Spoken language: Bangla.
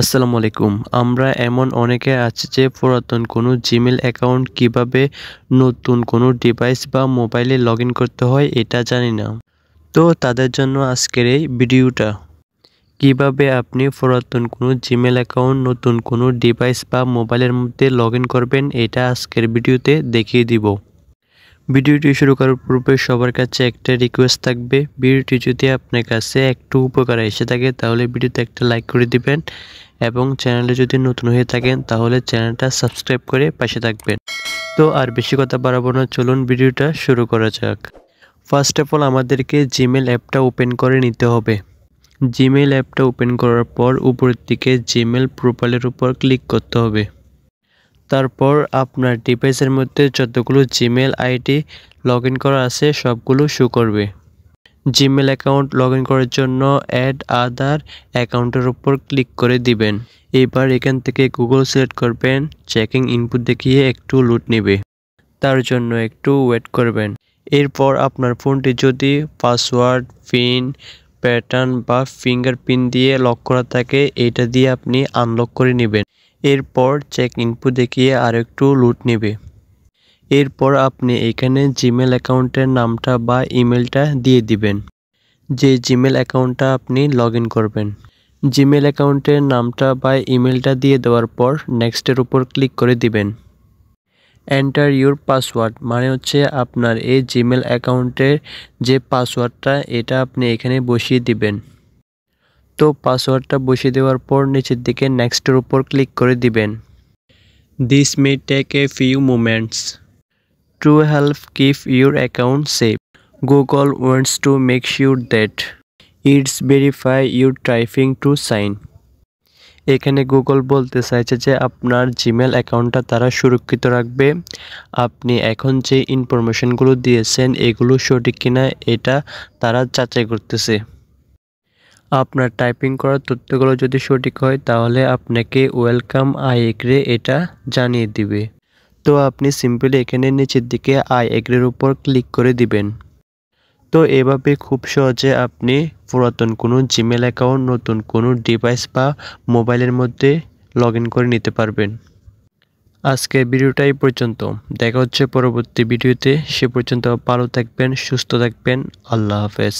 আসসালামু আলাইকুম আমরা এমন অনেকে আছি যে পুরাতন কোনো জিমেল অ্যাকাউন্ট কিভাবে নতুন কোনো ডিভাইস বা মোবাইলে লগ করতে হয় এটা জানি না তো তাদের জন্য আজকের এই ভিডিওটা কিভাবে আপনি পুরাতন কোনো জিমেল অ্যাকাউন্ট নতুন কোনো ডিভাইস বা মোবাইলের মধ্যে লগ করবেন এটা আজকের ভিডিওতে দেখিয়ে দিব ভিডিওটি শুরু করার পূর্বে সবার কাছে একটা রিকোয়েস্ট থাকবে ভিডিওটি যদি আপনার কাছে একটু উপকার এসে থাকে তাহলে ভিডিওতে একটা লাইক করে দিবেন এবং চ্যানেলে যদি নতুন হয়ে থাকেন তাহলে চ্যানেলটা সাবস্ক্রাইব করে পাশে থাকবেন তো আর বেশি কথা বাড়াবো না চলুন ভিডিওটা শুরু করা যাক ফার্স্ট অফ অল আমাদেরকে জিমেল অ্যাপটা ওপেন করে নিতে হবে জিমেল অ্যাপটা ওপেন করার পর উপরের দিকে জিমেল প্রোফাইলের উপর ক্লিক করতে হবে তারপর আপনার ডিভাইসের মধ্যে যতগুলো জিমেল আইডি লগ করা আছে সবগুলো শো করবে জিমেল অ্যাকাউন্ট লগ করার জন্য অ্যাড আদার অ্যাকাউন্টের উপর ক্লিক করে দিবেন এবার এখান থেকে গুগল সিলেক্ট করবেন চেকিং ইনপুট দেখিয়ে একটু লুট নেবে তার জন্য একটু ওয়েট করবেন এরপর আপনার ফোনটি যদি পাসওয়ার্ড পিন প্যাটার্ন বা ফিঙ্গারপ্রিন্ট দিয়ে লক করা থাকে এটা দিয়ে আপনি আনলক করে নেবেন এরপর চেক ইনপু দেখিয়ে আরেকটু লুট নেবে এরপর আপনি এখানে জিমেল অ্যাকাউন্টের নামটা বা ইমেলটা দিয়ে দিবেন যে জিমেল অ্যাকাউন্টটা আপনি লগ করবেন জিমেল অ্যাকাউন্টের নামটা বা ইমেলটা দিয়ে দেওয়ার পর নেক্সটের উপর ক্লিক করে দিবেন এন্টার ইউর পাসওয়ার্ড মানে হচ্ছে আপনার এই জিমেল অ্যাকাউন্টের যে পাসওয়ার্ডটা এটা আপনি এখানে বসিয়ে দিবেন তো পাসওয়ার্ডটা বসিয়ে দেওয়ার পর নিচের দিকে নেক্সটের উপর ক্লিক করে দিবেন this may take a few moments to help keep your account safe Google wants to make sure that it's verify your typing to sign এখানে গুগল বলতে চাইছে যে আপনার জিমেল অ্যাকাউন্টটা তারা সুরক্ষিত রাখবে আপনি এখন যে ইনফরমেশনগুলো দিয়েছেন এগুলো সঠিক কিনা এটা তারা যাচাই করতেছে আপনার টাইপিং করার তথ্যগুলো যদি সঠিক হয় তাহলে আপনাকে ওয়েলকাম আই এগ্রে এটা জানিয়ে দিবে তো আপনি সিম্পলি এখানে নিচের দিকে আই এগ্রের উপর ক্লিক করে দিবেন তো এভাবে খুব সহজে আপনি পুরাতন কোনো জিমেল অ্যাকাউন্ট নতুন কোনো ডিভাইস বা মোবাইলের মধ্যে লগ করে নিতে পারবেন আজকের ভিডিওটা এই পর্যন্ত দেখা হচ্ছে পরবর্তী ভিডিওতে সে পর্যন্ত ভালো থাকবেন সুস্থ থাকবেন আল্লাহ হাফেজ